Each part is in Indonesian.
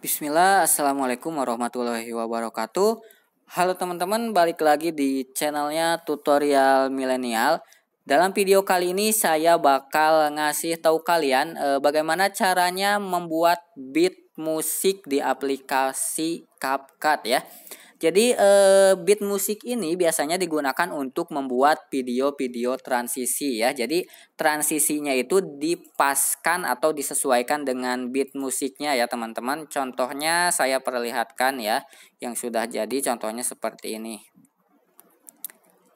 Bismillah, Assalamualaikum warahmatullahi wabarakatuh. Halo teman-teman, balik lagi di channelnya Tutorial Milenial. Dalam video kali ini saya bakal ngasih tahu kalian e, bagaimana caranya membuat beat musik di aplikasi CapCut ya. Jadi uh, beat musik ini biasanya digunakan untuk membuat video-video transisi ya. Jadi transisinya itu dipaskan atau disesuaikan dengan beat musiknya ya teman-teman. Contohnya saya perlihatkan ya yang sudah jadi contohnya seperti ini.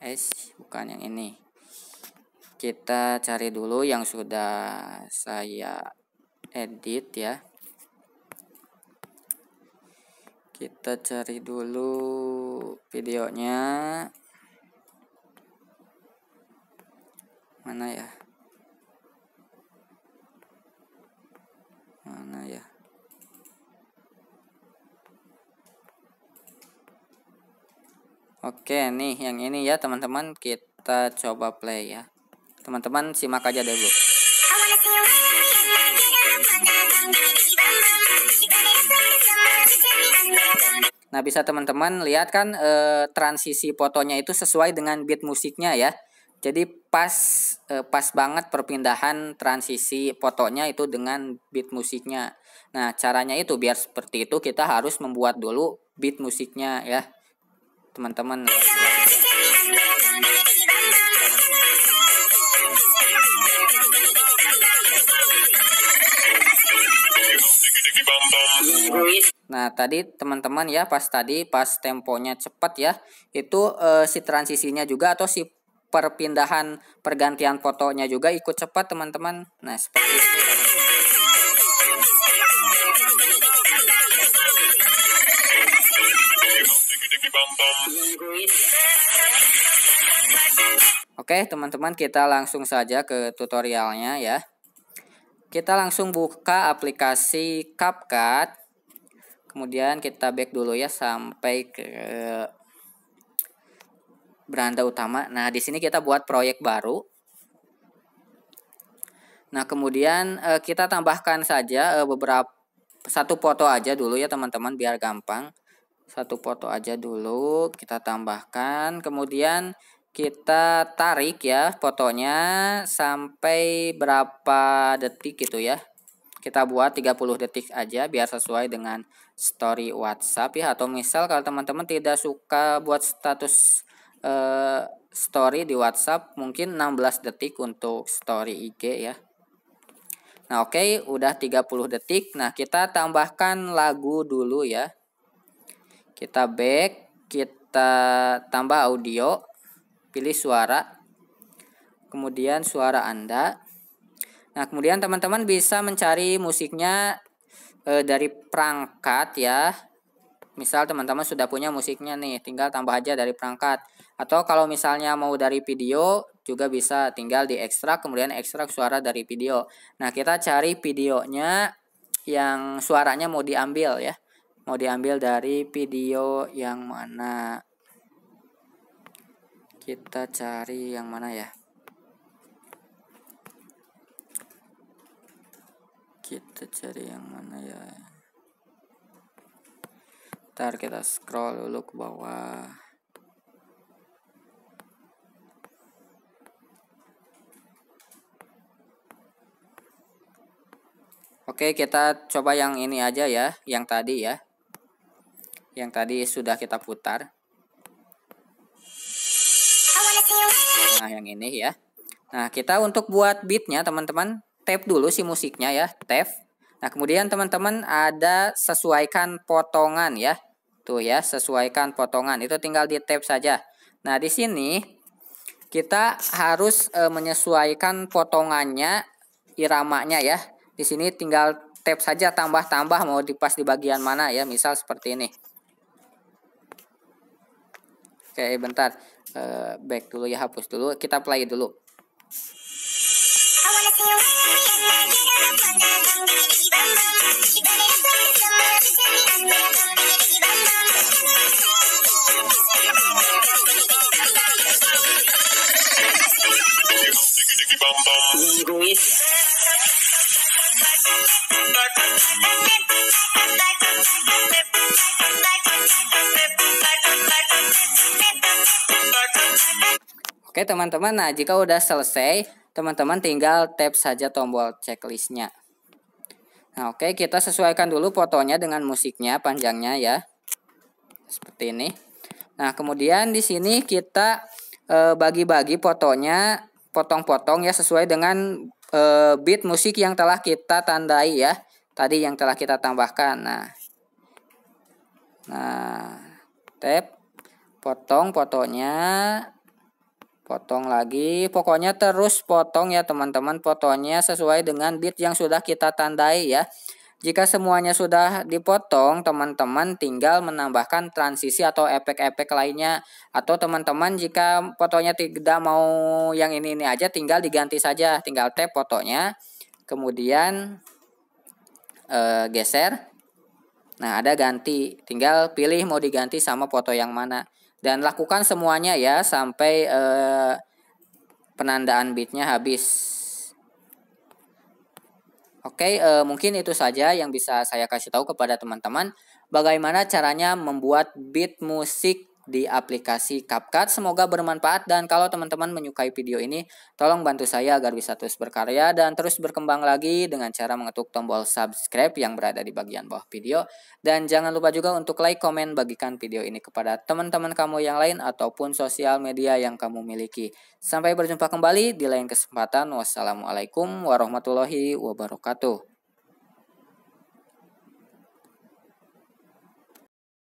Eh bukan yang ini. Kita cari dulu yang sudah saya edit ya. kita cari dulu videonya mana ya mana ya Oke nih yang ini ya teman-teman kita coba play ya teman-teman simak aja dulu I Nah, bisa teman-teman lihat kan e, transisi fotonya itu sesuai dengan beat musiknya ya. Jadi pas e, pas banget perpindahan transisi fotonya itu dengan beat musiknya. Nah, caranya itu biar seperti itu kita harus membuat dulu beat musiknya ya. Teman-teman. Nah, tadi teman-teman ya pas tadi pas temponya cepat ya, itu eh, si transisinya juga atau si perpindahan pergantian fotonya juga ikut cepat teman-teman. Nah, seperti itu. Oke, teman-teman kita langsung saja ke tutorialnya ya. Kita langsung buka aplikasi CapCut kemudian kita back dulu ya sampai ke beranda utama nah di sini kita buat proyek baru nah kemudian eh, kita tambahkan saja eh, beberapa satu foto aja dulu ya teman-teman biar gampang satu foto aja dulu kita tambahkan kemudian kita tarik ya fotonya sampai berapa detik gitu ya kita buat 30 detik aja biar sesuai dengan story WhatsApp ya atau misal kalau teman-teman tidak suka buat status eh, story di WhatsApp mungkin 16 detik untuk story IG ya. Nah, oke, okay, udah 30 detik. Nah, kita tambahkan lagu dulu ya. Kita back, kita tambah audio, pilih suara. Kemudian suara Anda. Nah, kemudian teman-teman bisa mencari musiknya e, dari perangkat ya. Misal teman-teman sudah punya musiknya nih, tinggal tambah aja dari perangkat. Atau kalau misalnya mau dari video juga bisa tinggal di ekstrak kemudian ekstrak suara dari video. Nah, kita cari videonya yang suaranya mau diambil ya. Mau diambil dari video yang mana? Kita cari yang mana ya? kita cari yang mana ya ntar kita scroll dulu ke bawah Oke, kita coba yang ini aja ya, yang tadi ya. Yang tadi sudah kita putar. Nah, yang ini ya. Nah, kita untuk buat beatnya, teman-teman, tap dulu si musiknya ya, tap. Nah, kemudian teman-teman ada sesuaikan potongan ya. Tuh ya, sesuaikan potongan. Itu tinggal di tab saja. Nah, di sini kita harus e, menyesuaikan potongannya, iramanya ya. Di sini tinggal tab saja tambah-tambah mau dipas di bagian mana ya, misal seperti ini. Oke, bentar. E, back dulu ya, hapus dulu. Kita play dulu. I wanna see you. Oke teman-teman, nah jika udah selesai, teman-teman tinggal tap saja tombol checklistnya. Nah, oke, okay, kita sesuaikan dulu fotonya dengan musiknya, panjangnya ya. Seperti ini. Nah, kemudian di sini kita eh, bagi-bagi fotonya, potong-potong ya sesuai dengan e, beat musik yang telah kita tandai ya. Tadi yang telah kita tambahkan. Nah. Nah, tap potong fotonya potong lagi pokoknya terus potong ya teman-teman potongnya sesuai dengan bit yang sudah kita tandai ya jika semuanya sudah dipotong teman-teman tinggal menambahkan transisi atau efek-efek lainnya atau teman-teman jika fotonya tidak mau yang ini ini aja tinggal diganti saja tinggal tap fotonya kemudian e, geser nah ada ganti tinggal pilih mau diganti sama foto yang mana dan lakukan semuanya ya sampai eh, penandaan bitnya habis. Oke, eh, mungkin itu saja yang bisa saya kasih tahu kepada teman-teman bagaimana caranya membuat beat musik di aplikasi CapCut. Semoga bermanfaat dan kalau teman-teman menyukai video ini, tolong bantu saya agar bisa terus berkarya dan terus berkembang lagi dengan cara mengetuk tombol subscribe yang berada di bagian bawah video. Dan jangan lupa juga untuk like, komen, bagikan video ini kepada teman-teman kamu yang lain ataupun sosial media yang kamu miliki. Sampai berjumpa kembali di lain kesempatan. Wassalamualaikum warahmatullahi wabarakatuh.